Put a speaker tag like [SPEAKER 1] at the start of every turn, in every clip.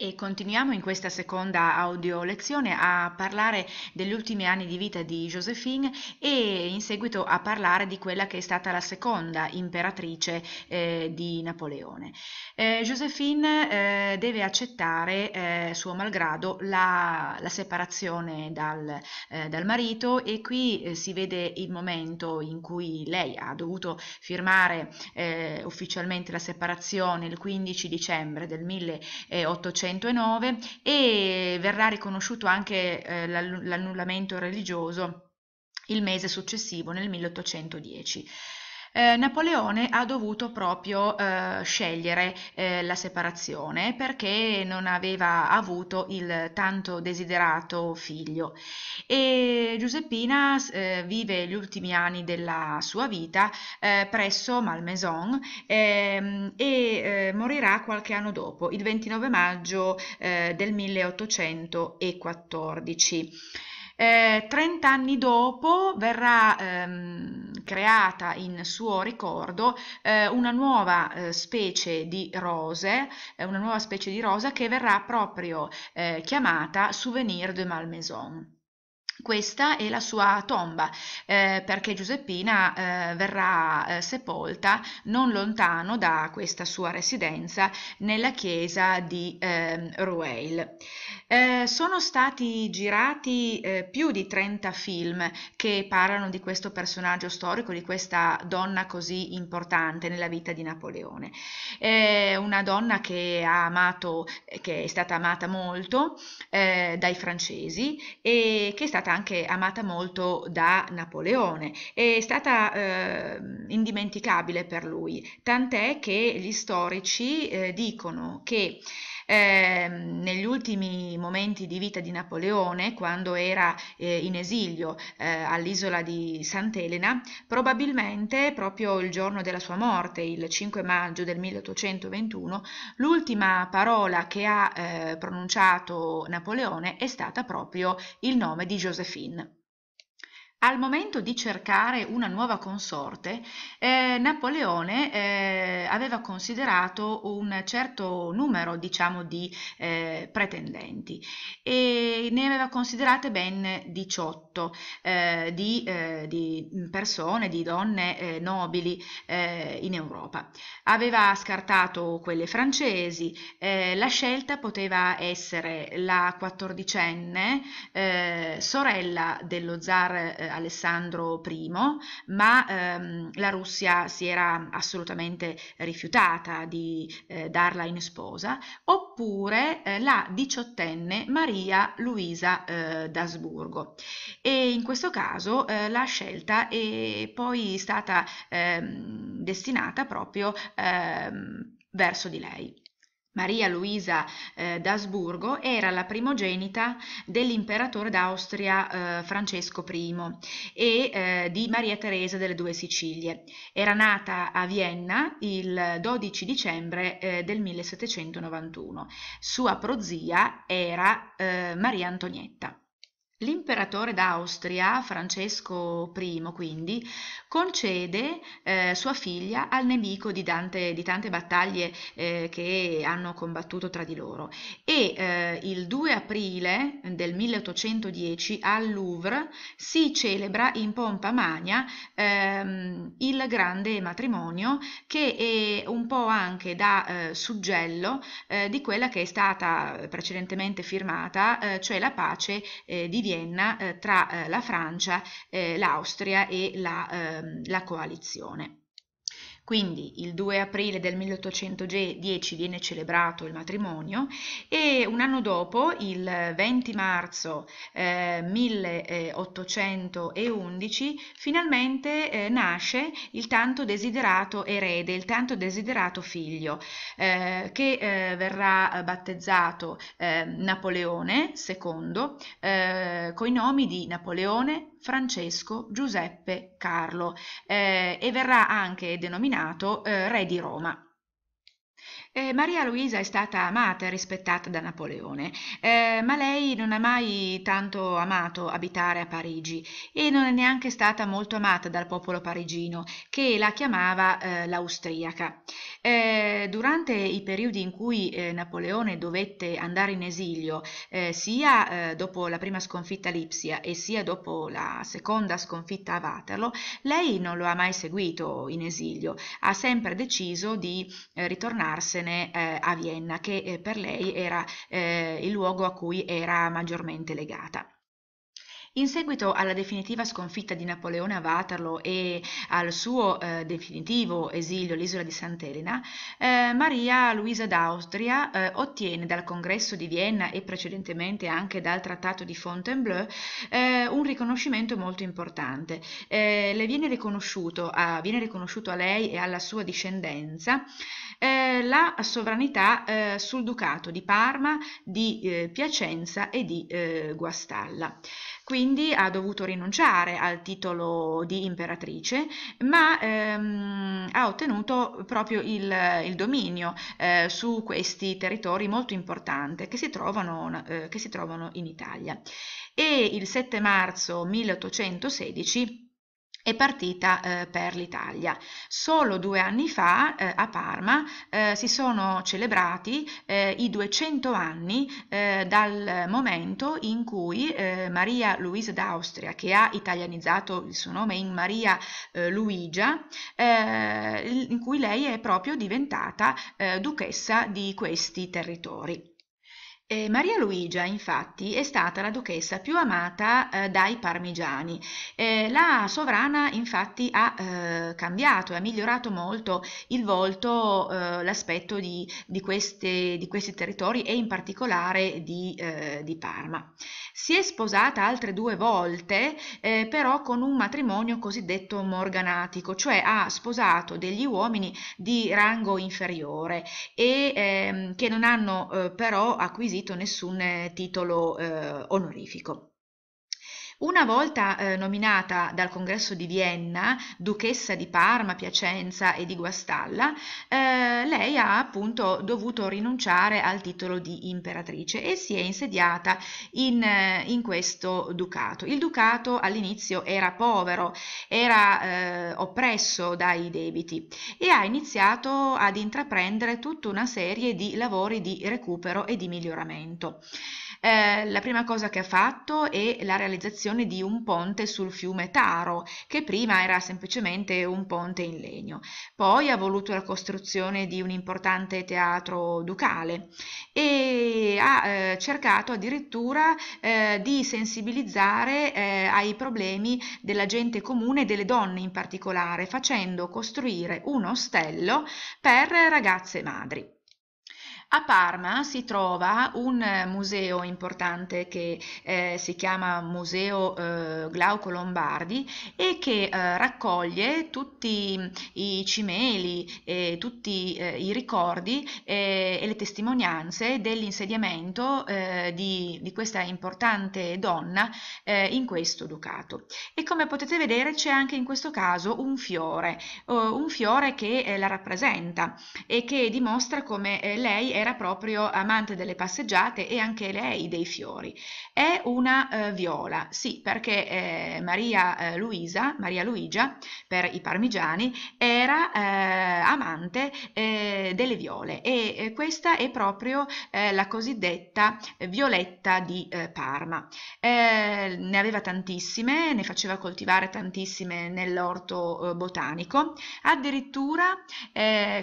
[SPEAKER 1] E continuiamo in questa seconda audio lezione a parlare degli ultimi anni di vita di Josephine e in seguito a parlare di quella che è stata la seconda imperatrice eh, di Napoleone. Eh, Josephine eh, deve accettare, eh, suo malgrado, la, la separazione dal, eh, dal, marito e qui eh, si vede il momento in cui lei ha dovuto firmare ufficialmente la separazione il 15 dicembre del 1800 1909 e verrà riconosciuto anche eh, l'annullamento religioso il mese successivo, nel 1810. Eh, Napoleone ha dovuto proprio eh, scegliere eh, la separazione perché non aveva avuto il tanto desiderato figlio e Giuseppina eh, vive gli ultimi anni della sua vita eh, presso Malmaison ehm, e eh, morirà qualche anno dopo, il 29 maggio eh, del 1814. Eh, dopo verrà ehm, creata in suo ricordo eh, una nuova eh, specie di rose, eh, una nuova specie di rosa che verrà proprio eh, chiamata Souvenir de Malmaison. Questa è la sua tomba eh, perché Giuseppina eh, verrà eh, sepolta non lontano da questa sua residenza nella chiesa di ehm, Rueil. Eh, sono stati girati eh, più di 30 film che parlano di questo personaggio storico, di questa donna così importante nella vita di Napoleone. È una donna che ha amato, che è stata amata molto eh, dai francesi e che è stata anche anche amata molto da Napoleone, è stata eh, indimenticabile per lui, tant'è che gli storici eh, dicono che eh, negli ultimi momenti di vita di Napoleone, quando era eh, in esilio eh, all'isola di Sant'Elena, probabilmente proprio il giorno della sua morte, il 5 maggio del 1821, l'ultima parola che ha eh, pronunciato Napoleone è stata proprio il nome di Josephine. Al momento di cercare una nuova consorte, eh, Napoleone eh, aveva considerato un certo numero, diciamo, di eh, pretendenti e ne aveva considerate ben 18 eh, di, eh, di, persone, di donne eh, nobili eh, in Europa. Aveva scartato quelle francesi, eh, la scelta poteva essere la quattordicenne eh, sorella dello zar Alessandro I, ma ehm, la Russia si era assolutamente rifiutata di darla in sposa, oppure la diciottenne Maria Lucia. Luisa eh, d'Asburgo e in questo caso eh, la scelta è poi stata ehm, destinata proprio ehm, verso di lei. Maria Luisa eh, d'Asburgo era la primogenita dell'imperatore d'Austria eh, Francesco I e eh, di Maria Teresa delle Due Sicilie. Era nata a Vienna il 12 dicembre eh, del 1791. Sua prozia era eh, Maria Antonietta. L'imperatore d'Austria, Francesco I, quindi, concede eh, sua figlia al nemico di, Dante, di tante battaglie eh, che hanno combattuto tra di loro e eh, il 2 aprile del 1810 al Louvre si celebra in pompa magna ehm, il grande matrimonio che è un po' anche da eh, suggello eh, di quella che è stata precedentemente firmata, eh, cioè la pace di Vienna eh, tra eh, la Francia, eh, l'Austria e la, ehm, la coalizione. Quindi il 2 aprile del 1810 viene celebrato il matrimonio e un anno dopo, il 20 marzo eh, 1811, finalmente eh, nasce il tanto desiderato erede, il tanto desiderato figlio, eh, che eh, verrà battezzato eh, Napoleone II, con i nomi di Napoleone, Francesco Giuseppe Carlo eh, e verrà anche denominato eh, re di Roma. Eh, Maria Luisa è stata amata e rispettata da Napoleone, eh, ma lei non ha mai tanto amato abitare a Parigi e non è neanche stata molto amata dal popolo parigino che la chiamava eh, l'austriaca. Eh, durante i periodi in cui eh, Napoleone dovette andare in esilio, eh, sia dopo la prima sconfitta a Lipsia e sia dopo la seconda sconfitta a Waterloo, lei non lo ha mai seguito in esilio, ha sempre deciso di ritornarsene trasmissione eh, a Vienna, che eh, per lei era eh, il luogo a cui era maggiormente legata. In seguito alla definitiva sconfitta di Napoleone a Waterloo e al suo eh, definitivo esilio all'isola di Sant'Elena, eh, Maria Luisa d'Austria eh, ottiene dal Congresso di Vienna e precedentemente anche dal Trattato di Fontainebleau eh, un riconoscimento molto importante. Eh, le viene riconosciuto, a, viene riconosciuto, a, lei e alla sua discendenza eh, la sovranità sul Ducato di Parma, di Piacenza e di Guastalla quindi ha dovuto rinunciare al titolo di imperatrice, ma ehm, ha ottenuto proprio il, il dominio eh, su questi territori molto importanti che si trovano, eh, che si trovano in Italia. E il 7 marzo 1816 è partita eh, per l'Italia. Solo due anni fa eh, a Parma eh, si sono celebrati eh, i 200 anni eh, dal momento in cui eh, Maria Luisa d'Austria, che ha italianizzato il suo nome in Maria Luigia, in cui lei è proprio diventata duchessa di questi territori. Eh, Maria Luigia, infatti, è stata la duchessa più amata eh, dai parmigiani. Eh, la sovrana, infatti, ha eh, cambiato e ha migliorato molto il volto, eh, l'aspetto di, di, di, questi territori e in particolare di, eh, di, Parma. Si è sposata altre due volte, però con un matrimonio cosiddetto morganatico, cioè ha sposato degli uomini di rango inferiore e ehm, che non hanno però acquisito acquisito nessun eh, titolo eh, onorifico. Una volta eh, nominata dal congresso di Vienna duchessa di Parma, Piacenza e di Guastalla, eh, lei ha appunto dovuto rinunciare al titolo di imperatrice e si è insediata in, eh, in questo ducato. Il ducato all'inizio era povero, era eh, oppresso dai debiti e ha iniziato ad intraprendere tutta una serie di lavori di recupero e di miglioramento. Eh, la prima cosa che ha fatto è la realizzazione di un ponte sul fiume Taro, che prima era semplicemente un ponte in legno. Poi ha voluto la costruzione di un importante teatro ducale e ha eh, cercato addirittura eh, di sensibilizzare eh, ai problemi della gente comune e delle donne in particolare, facendo costruire un ostello per ragazze madri. A Parma si trova un eh, museo importante che eh, si chiama Museo eh, Glauco Lombardi e che eh, raccoglie tutti mm, i cimeli e tutti eh, i ricordi eh, e le testimonianze dell'insediamento di, di, questa importante donna in questo ducato. E come potete vedere c'è anche in questo caso un fiore, un fiore che la rappresenta e che dimostra come lei è era proprio amante delle passeggiate e anche lei dei fiori. È una eh, viola, sì, perché eh, Maria eh, Luisa, Maria Luigia, per i parmigiani, era eh, amante eh, delle viole e questa è proprio la cosiddetta violetta di Parma. ne aveva tantissime, ne faceva coltivare tantissime nell'orto botanico, addirittura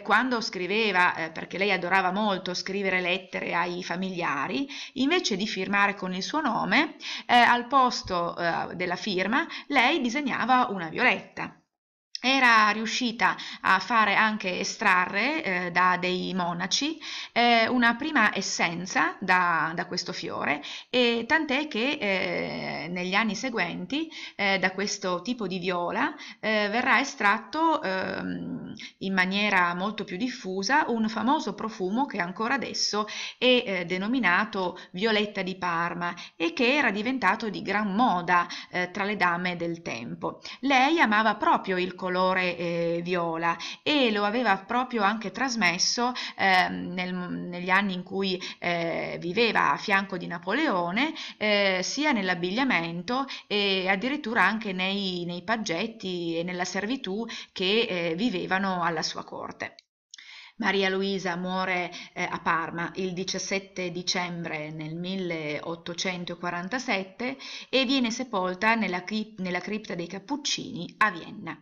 [SPEAKER 1] quando scriveva, perché lei adorava molto, solito scrivere lettere ai familiari, invece di firmare con il suo nome, eh, al posto eh, della firma lei disegnava una violetta era riuscita a fare anche estrarre eh, da dei monaci eh, una prima essenza da, da, questo fiore e tant'è che eh, negli anni seguenti eh, da questo tipo di viola eh, verrà estratto ehm, in maniera molto più diffusa un famoso profumo che ancora adesso è eh, denominato violetta di Parma e che era diventato di gran moda tra le dame del tempo. Lei amava proprio il colore colore eh, viola e lo aveva proprio anche trasmesso eh, nel, negli anni in cui eh, viveva a fianco di Napoleone eh, sia nell'abbigliamento e addirittura anche nei, nei, paggetti e nella servitù che eh, vivevano alla sua corte. Maria Luisa muore eh, a Parma il 17 dicembre nel 1847 e viene sepolta nella, nella cripta dei Cappuccini a Vienna.